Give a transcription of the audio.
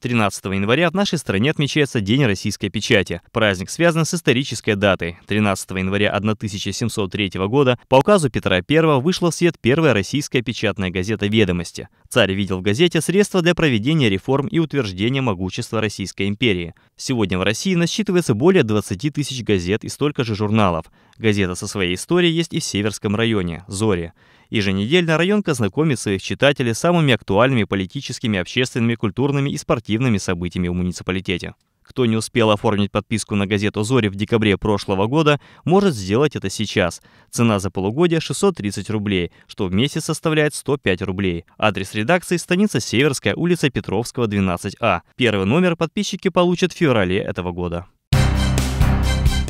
13 января в нашей стране отмечается День российской печати. Праздник связан с исторической датой. 13 января 1703 года по указу Петра I вышла в свет первая российская печатная газета «Ведомости». Царь видел в газете средства для проведения реформ и утверждения могущества Российской империи. Сегодня в России насчитывается более 20 тысяч газет и столько же журналов. Газета со своей историей есть и в Северском районе – «Зори». Еженедельно районка знакомит своих читателей с самыми актуальными политическими, общественными, культурными и спортивными событиями в муниципалитете. Кто не успел оформить подписку на газету «Зори» в декабре прошлого года, может сделать это сейчас. Цена за полугодие 630 рублей, что в месяц составляет 105 рублей. Адрес редакции – станица Северская, улица Петровского, 12А. Первый номер подписчики получат в феврале этого года.